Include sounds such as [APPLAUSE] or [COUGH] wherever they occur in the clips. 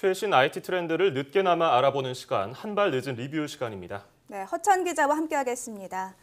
최신 IT 트렌드를 늦게나마 알아보는 시간, 한 발 늦은 리뷰 시간입니다. 네, 허천 기자와 함께하겠습니다.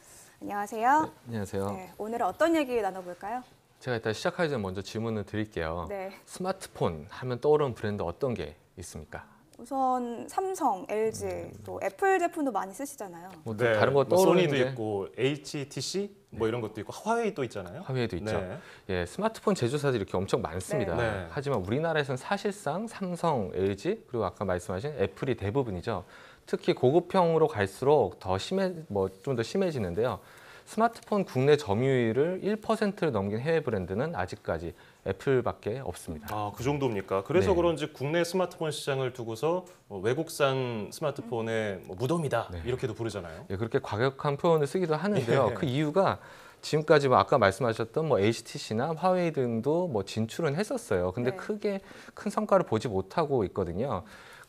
안녕하세요. 네, 안녕하세요. 네, 오늘 어떤 얘기 나눠볼까요? 제가 일단 시작하기 전에 먼저 질문을 드릴게요. 네. 스마트폰 하면 떠오르는 브랜드 어떤 게 있습니까? 우선 삼성, LG, 음. 또 애플 제품도 많이 쓰시잖아요. 뭐또 네. 다른 거뭐 소니도 있고 HTC 뭐 네. 이런 것도 있고 화웨이 또 있잖아요. 화웨이도 있죠. 네. 예, 스마트폰 제조사들이 이렇게 엄청 많습니다. 네. 네. 하지만 우리나라에서는 사실상 삼성, LG 그리고 아까 말씀하신 애플이 대부분이죠. 특히 고급형으로 갈수록 더 심해 뭐 좀 더 심해지는데요. 스마트폰 국내 점유율을 1%를 넘긴 해외 브랜드는 아직까지 애플밖에 없습니다. 아, 그 정도입니까? 그래서 네. 그런지 국내 스마트폰 시장을 두고서 어, 외국산 스마트폰의 뭐 무덤이다 네. 이렇게도 부르잖아요. 예, 그렇게 과격한 표현을 쓰기도 하는데요. 예. 그 이유가 지금까지 뭐 아까 말씀하셨던 뭐 HTC나 화웨이 등도 뭐 진출은 했었어요. 근데 네. 크게 큰 성과를 보지 못하고 있거든요.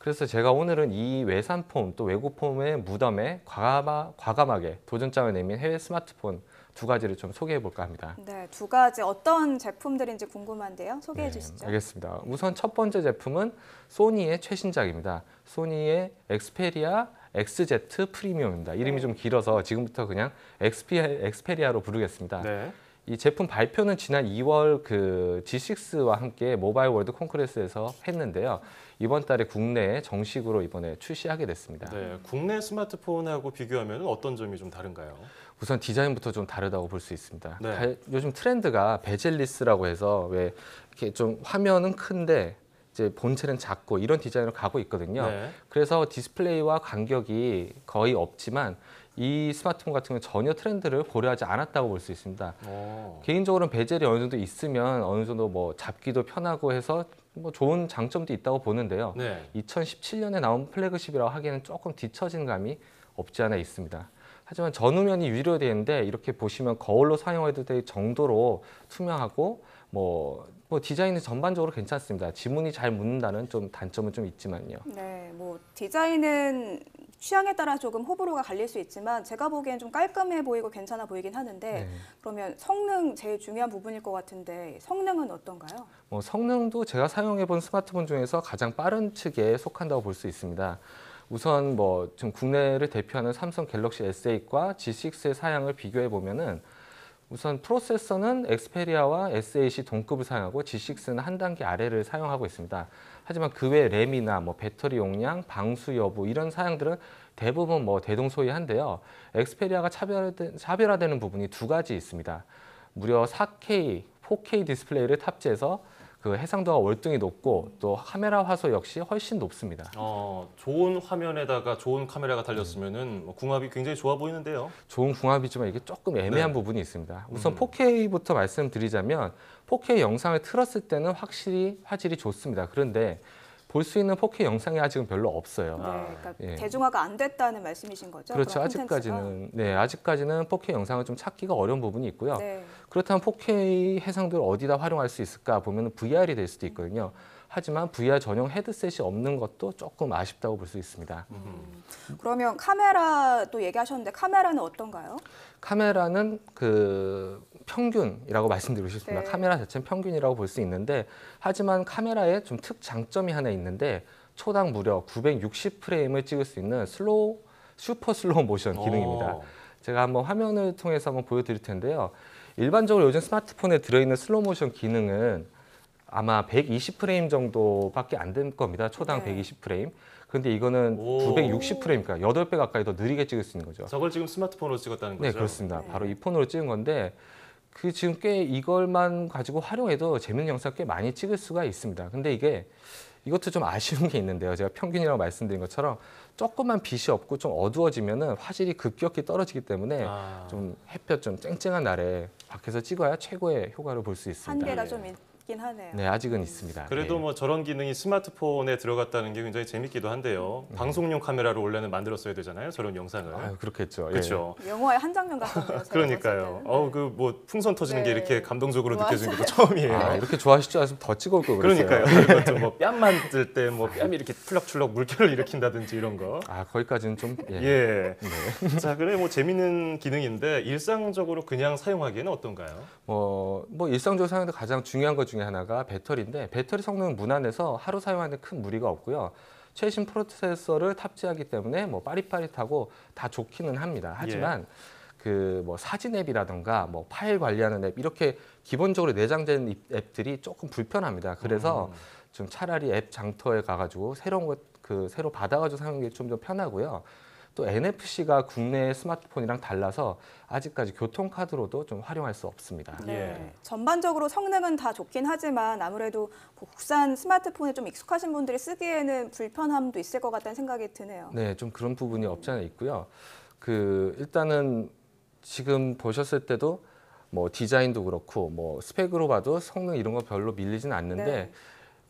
그래서 제가 오늘은 이 외산폼 또외국폼의 무덤에 과감, 하게 도전장을 내민 해외 스마트폰 두 가지를 좀 소개해 볼까 합니다. 네, 두 가지 어떤 제품들인지 궁금한데요. 소개해 네, 주시죠. 알겠습니다. 우선 첫 번째 제품은 소니의 최신작입니다. 소니의 엑스페리아 XZ 프리미엄입니다. 이름이 네. 좀 길어서 지금부터 그냥 엑스페리아로 부르겠습니다. 네. 이 제품 발표는 지난 2월 그 G6와 함께 모바일 월드 콩크레스에서 했는데요. 이번 달에 국내에 정식으로 이번에 출시하게 됐습니다. 네, 국내 스마트폰하고 비교하면 어떤 점이 좀 다른가요? 우선 디자인부터 좀 다르다고 볼 수 있습니다. 네. 다, 요즘 트렌드가 베젤리스라고 해서 왜 이렇게 좀 화면은 큰데 이제 본체는 작고 이런 디자인으로 가고 있거든요. 네. 그래서 디스플레이와 간격이 거의 없지만 이 스마트폰 같은 경우는 전혀 트렌드를 고려하지 않았다고 볼 수 있습니다. 오. 어. 개인적으로는 베젤이 어느 정도 있으면 어느 정도 뭐 잡기도 편하고 해서 뭐 좋은 장점도 있다고 보는데요. 네. 2017년에 나온 플래그십이라고 하기에는 조금 뒤처진 감이 없지 않아 있습니다. 하지만 전후면이 유로 되는데 이렇게 보시면 거울로 사용해도 될 정도로 투명하고 뭐, 뭐 디자인은 전반적으로 괜찮습니다. 지문이 잘 묻는다는 좀 단점은 좀 있지만요. 네, 뭐 디자인은 취향에 따라 조금 호불호가 갈릴 수 있지만 제가 보기엔 좀 깔끔해 보이고 괜찮아 보이긴 하는데 네. 그러면 성능 제일 중요한 부분일 것 같은데 성능은 어떤가요? 뭐 성능도 제가 사용해 본 스마트폰 중에서 가장 빠른 측에 속한다고 볼 수 있습니다. 우선 뭐 지금 국내를 대표하는 삼성 갤럭시 S8과 G6의 사양을 비교해 보면은 우선 프로세서는 엑스페리아와 s a c 동급을 사용하고 G6는 한 단계 아래를 사용하고 있습니다. 하지만 그 외 램이나 뭐 배터리 용량, 방수 여부 이런 사양들은 대부분 뭐 대동소이한데요. 엑스페리아가 차별화되, 차별화되는 부분이 두 가지 있습니다. 무려 4K, 4K 디스플레이를 탑재해서 그 해상도가 월등히 높고 또 카메라 화소 역시 훨씬 높습니다. 어, 좋은 화면에다가 좋은 카메라가 달렸으면은 뭐 궁합이 굉장히 좋아 보이는데요. 좋은 궁합이지만 이게 조금 애매한 네. 부분이 있습니다. 우선 음. 4K부터 말씀드리자면 4K 영상을 틀었을 때는 확실히 화질이 좋습니다. 그런데 볼수 있는 4K 영상이 아직은 별로 없어요. 네, 그러니까 예. 대중화가 안 됐다는 말씀이신 거죠? 그렇죠. 아직까지는 네, 네. 아직까지는 4K 영상을 좀 찾기가 어려운 부분이 있고요. 네. 그렇다면 4K 해상도를 어디다 활용할 수 있을까 보면 VR이 될 수도 있거든요. 하지만 VR 전용 헤드셋이 없는 것도 조금 아쉽다고 볼 수 있습니다. 음. 그러면 카메라도 얘기하셨는데 카메라는 어떤가요? 카메라는 그 평균이라고 말씀드리고 싶습니다. 네. 카메라 자체는 평균이라고 볼 수 있는데 하지만 카메라에 좀 특장점이 하나 있는데 초당 무려 960프레임을 찍을 수 있는 슬로우 슈퍼 슬로우 모션 어. 기능입니다. 오. 제가 한번 화면을 통해서 한번 보여드릴 텐데요. 일반적으로 요즘 스마트폰에 들어있는 슬로우 모션 기능은 아마 120프레임 정도밖에 안 될 겁니다. 초당 네. 120프레임. 근데 이거는 960프레임이니까 그러니까 8배 가까이 더 느리게 찍을 수 있는 거죠. 저걸 지금 스마트폰으로 찍었다는 네, 거죠? 네, 그렇습니다. 바로 네. 이 폰으로 찍은 건데 그 지금 꽤 이걸만 가지고 활용해도 재밌는 영상 꽤 많이 찍을 수가 있습니다. 근데 이게 이것도 좀 아쉬운 게 있는데요. 제가 평균이라고 말씀드린 것처럼 조금만 빛이 없고 좀 어두워지면은 화질이 급격히 떨어지기 때문에 아. 좀 햇볕 좀 쨍쨍한 날에 밖에서 찍어야 최고의 효과를 볼 수 있습니다. 한계가 네. 좀 있- 있긴 하네요. 네, 아직은 있습니다. 그래도 네. 뭐 저런 기능이 스마트폰에 들어갔다는 게 굉장히 재밌기도 한데요. 음. 방송용 카메라로 원래는 만들었어야 되잖아요. 저런 영상을. 아 그렇겠죠. 그렇죠. 예. 영화의 한 장면 같은데요. 그러니까요. 어우 그뭐 풍선 터지는 네. 게 이렇게 감동적으로 뭐 느껴지는 것도 처음이에요. 아, 이렇게 좋아하실 줄 알았으면 더 찍을 거그러니까요뭐 [LAUGHS] 뺨만 들때뭐 뺨이 이렇게 풀럭풀럭 물결을 일으킨다든지 이런 거. 아 거기까지는 좀 예. 예. 네. 자 그래 뭐 재밌는 기능인데 일상적으로 그냥 사용하기에는 어떤가요? 뭐, 뭐 일상적으로 사용하는 가장 중요한 것 중에 중에 하나가 배터리인데 배터리 성능 은 무난해서 하루 사용하는 큰 무리가 없고요. 최신 프로세서를 탑재하기 때문에 뭐 빠릿빠릿하고 다 좋기는 합니다. 예. 하지만 예. 그 그뭐 사진 앱이라든가 뭐 파일 관리하는 앱 이렇게 기본적으로 내장된 앱들이 조금 불편합니다. 그래서 음. 좀 차라리 앱 장터에 가가지고 새로운 것 그 새로 받아가지고 사용하는 게 좀 더 편하고요. 또 NFC가 국내 스마트폰이랑 달라서 아직까지 교통카드로도 좀 활용할 수 없습니다. 네. 예. 전반적으로 성능은 다 좋긴 하지만 아무래도 뭐 국산 스마트폰에 좀 익숙하신 분들이 쓰기에는 불편함도 있을 것 같다는 생각이 드네요. 네, 좀 그런 부분이 없지 않아 있고요. 그 일단은 지금 보셨을 때도 뭐 디자인도 그렇고 뭐 스펙으로 봐도 성능 이런 거 별로 밀리진 않는데 네.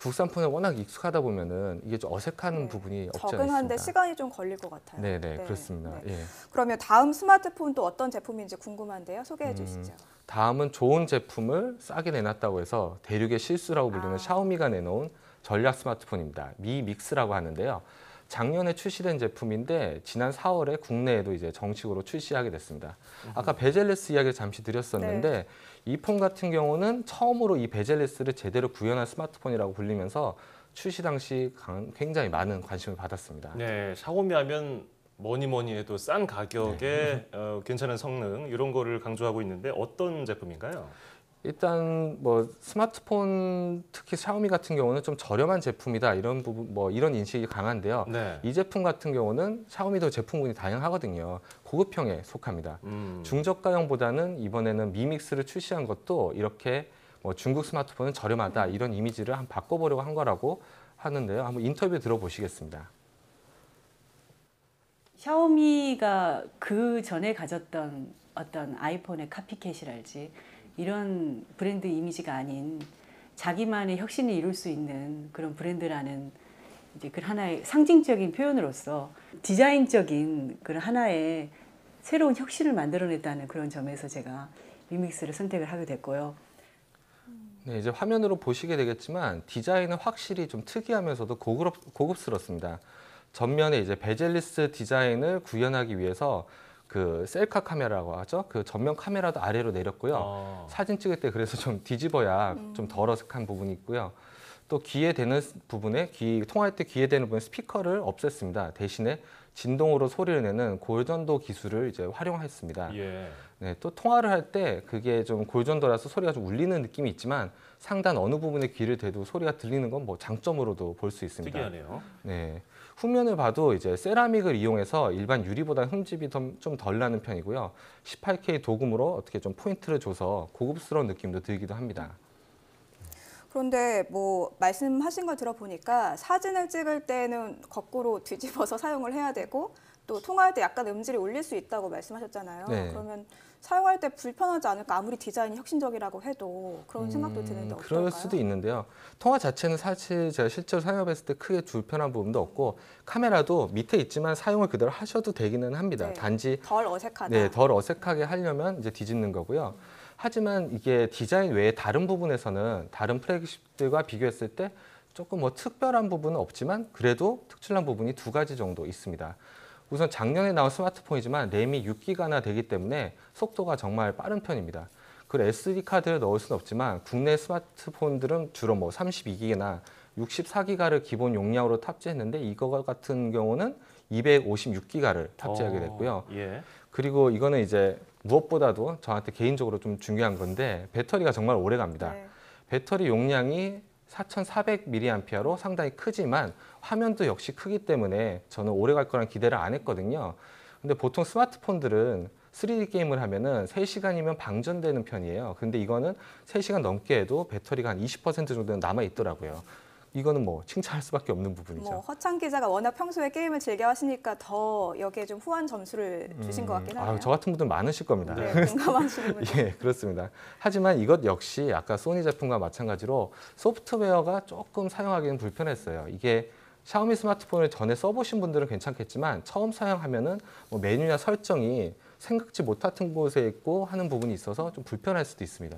국산품에 워낙 익숙하다 보면은 이게 좀 어색한 네. 부분이 없지 않습니다. 적응하는데 시간이 좀 걸릴 것 같아요. 네네, 네, 네. 그렇습니다. 네. 예. 그러면 다음 스마트폰 또 어떤 제품인지 궁금한데요. 소개해 음, 주시죠. 다음은 좋은 제품을 싸게 내놨다고 해서 대륙의 실수라고 불리는 아. 샤오미가 내놓은 전략 스마트폰입니다. 미 믹스라고 하는데요. 작년에 출시된 제품인데 지난 4월에 국내에도 이제 정식으로 출시하게 됐습니다. 음. 아까 베젤레스 이야기 잠시 드렸었는데 네. 이폰 같은 경우는 처음으로 이 베젤리스를 제대로 구현한 스마트폰이라고 불리면서 출시 당시 굉장히 많은 관심을 받았습니다. 네, 샤오미 하면 뭐니 뭐니 해도 싼 가격에 네. 어, 괜찮은 성능 이런 거를 강조하고 있는데 어떤 제품인가요? 일단 뭐 스마트폰 특히 샤오미 같은 경우는 좀 저렴한 제품이다 이런 부분 뭐 이런 인식이 강한데요. 네. 이 제품 같은 경우는 샤오미도 제품군이 다양하거든요. 고급형에 속합니다. 음. 중저가형보다는 이번에는 미믹스를 출시한 것도 이렇게 뭐 중국 스마트폰은 저렴하다 이런 이미지를 한 바꿔보려고 한 거라고 하는데요. 한번 인터뷰 들어보시겠습니다. 샤오미가 그 전에 가졌던 어떤 아이폰의 카피캣이랄지 이런 브랜드 이미지가 아닌 자기만의 혁신을 이룰 수 있는 그런 브랜드라는 이제 그 하나의 상징적인 표현으로서 디자인적인 그런 하나의 새로운 혁신을 만들어냈다는 그런 점에서 제가 리믹스를 선택을 하게 됐고요. 네, 이제 화면으로 보시게 되겠지만 디자인은 확실히 좀 특이하면서도 고급, 고급스럽습니다. 전면에 이제 베젤리스 디자인을 구현하기 위해서 그 셀카 카메라라고 하죠. 그 전면 카메라도 아래로 내렸고요. 어. 사진 찍을 때 그래서 좀 뒤집어야 음. 좀 덜어색한 부분이 있고요. 또 귀에 대는 부분에 귀 통화할 때 귀에 대는 부분 스피커를 없앴습니다. 대신에 진동으로 소리를 내는 골전도 기술을 이제 활용했습니다. 예. 네, 또 통화를 할 때 그게 좀 골전도라서 소리가 좀 울리는 느낌이 있지만 상단 어느 부분에 귀를 대도 소리가 들리는 건 뭐 장점으로도 볼 수 있습니다. 특이하네요. 네. 후면을 봐도 이제 세라믹을 이용해서 일반 유리보다 흠집이 좀 덜 나는 편이고요. 18K 도금으로 어떻게 좀 포인트를 줘서 고급스러운 느낌도 들기도 합니다. 그런데 뭐 말씀하신 걸 들어보니까 사진을 찍을 때는 거꾸로 뒤집어서 [LAUGHS] 사용을 해야 되고 또 통화할 때 약간 음질이 올릴 수 있다고 말씀하셨잖아요. 네. 그러면 사용할 때 불편하지 않을까 아무리 디자인이 혁신적이라고 해도 그런 음, 생각도 드는데 어떨까요? 그럴 수도 있는데요. 통화 자체는 사실 제가 실제로 사용해봤을 때 크게 불편한 부분도 없고 카메라도 밑에 있지만 사용을 그대로 하셔도 되기는 합니다. 네, 단지 덜 어색하다. 네, 덜 어색하게 하려면 이제 뒤집는 거고요. 음. 하지만 이게 디자인 외에 다른 부분에서는 다른 프래그십들과 비교했을 때 조금 뭐 특별한 부분은 없지만 그래도 특출난 부분이 두 가지 정도 있습니다. 우선 작년에 나온 스마트폰이지만 램이 6기가나 되기 때문에 속도가 정말 빠른 편입니다. 그 SD 카드를 넣을 수는 없지만 국내 스마트폰들은 주로 뭐 32기가나 64기가를 기본 용량으로 탑재했는데 이거 같은 경우는 256기가를 탑재하게 어, 됐고요. 오, 예. 그리고 이거는 이제 무엇보다도 저한테 개인적으로 좀 중요한 건데 배터리가 정말 오래 갑니다. 네. 배터리 용량이 4,400mAh로 상당히 크지만 화면도 역시 크기 때문에 저는 오래 갈 거란 기대를 안 했거든요. 근데 보통 스마트폰들은 3D 게임을 하면은 3시간이면 방전되는 편이에요. 근데 이거는 3시간 넘게 해도 배터리가 한 20% 정도는 남아 있더라고요. 이거는 뭐 칭찬할 수밖에 없는 부분이죠. 뭐 허창 기자가 워낙 평소에 게임을 즐겨 하시니까 더 여기에 좀 후한 점수를 주신 음, 것 같긴 아, 하네요. 아, 저 같은 분들 많으실 겁니다. 네, 공감하시는 [LAUGHS] 분. 예, 그렇습니다. 하지만 이것 역시 아까 소니 제품과 마찬가지로 소프트웨어가 조금 사용하기는 불편했어요. 이게 샤오미 스마트폰을 전에 써보신 분들은 괜찮겠지만 처음 사용하면은 뭐 메뉴나 설정이 생각지 못했 곳에 있고 하는 부분이 있어서 좀 불편할 수도 있습니다.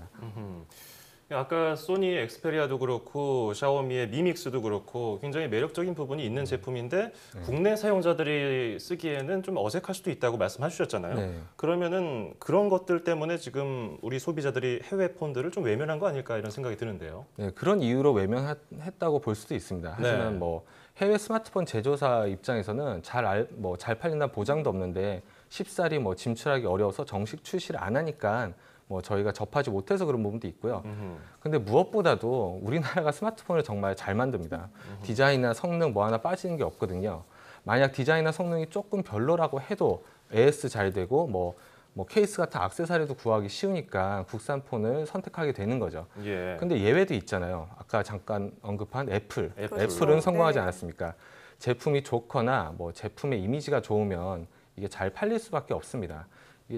아까 소니 엑스페리아도 그렇고 샤오미의 미믹스도 그렇고 굉장히 매력적인 부분이 있는 음. 제품인데 네. 국내 사용자들이 쓰기에는 좀 어색할 수도 있다고 말씀하셨잖아요. 네. 그러면은 그런 것들 때문에 지금 우리 소비자들이 해외 폰들을 좀 외면한 거 아닐까 이런 생각이 드는데요. 네, 그런 이유로 외면했다고 볼 수도 있습니다. 네. 하지만 네. 뭐 해외 스마트폰 제조사 입장에서는 잘뭐잘 뭐잘 팔린다 보장도 없는데 쉽사리 뭐 진출하기 어려워서 정식 출시를 안 하니까 뭐 저희가 접하지 못해서 그런 부분도 있고요. 음흠. 근데 무엇보다도 우리나라가 스마트폰을 정말 잘 만듭니다. 음흠. 디자인이나 성능 뭐 하나 빠지는 게 없거든요. 만약 디자인이나 성능이 조금 별로라고 해도 AS 잘 되고 뭐, 뭐 케이스 같은 악세사리도 구하기 쉬우니까 국산 폰을 선택하게 되는 거죠. 예. 근데 예외도 있잖아요. 아까 잠깐 언급한 애플. 애플. 은 그렇죠. 성공하지 네. 않았습니까? 제품이 좋거나 뭐 제품의 이미지가 좋으면 이게 잘 팔릴 수밖에 없습니다.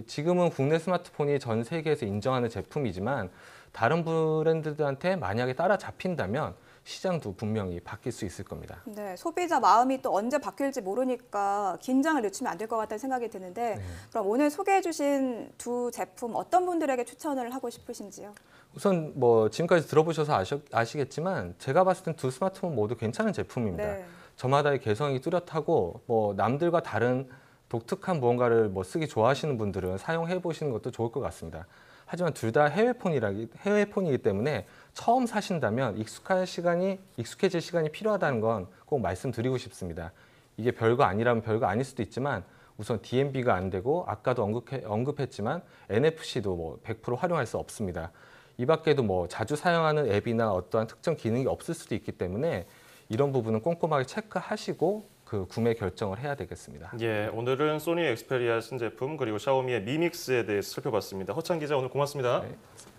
지금은 국내 스마트폰이 전 세계에서 인정하는 제품이지만 다른 브랜드들한테 만약에 따라잡힌다면 시장도 분명히 바뀔 수 있을 겁니다. 네, 소비자 마음이 또 언제 바뀔지 모르니까 긴장을 늦추면 안 될 것 같다는 생각이 드는데 네. 그럼 오늘 소개해 주신 두 제품 어떤 분들에게 추천을 하고 싶으신지요? 우선 뭐 지금까지 들어보셔서 아시, 아시겠지만 제가 봤을 땐 두 스마트폰 모두 괜찮은 제품입니다. 네. 저마다의 개성이 뚜렷하고 뭐 남들과 다른 독특한 무언가를 뭐 쓰기 좋아하시는 분들은 사용해 보시는 것도 좋을 것 같습니다. 하지만 둘 다 해외폰이라기 해외폰이기 때문에 처음 사신다면 익숙할 시간이 익숙해질 시간이 필요하다는 건 꼭 말씀드리고 싶습니다. 이게 별거 아니라면 별거 아닐 수도 있지만 우선 DMB가 안 되고 아까도 언급해, 언급했지만 NFC도 뭐 100% 활용할 수 없습니다. 이 밖에도 뭐 자주 사용하는 앱이나 어떠한 특정 기능이 없을 수도 있기 때문에 이런 부분은 꼼꼼하게 체크하시고 그 구매 결정을 해야 되겠습니다. 예, 오늘은 소니 엑스페리아 신제품 그리고 샤오미의 미믹스에 대해 살펴봤습니다. 허찬 기자 오늘 고맙습니다. 네.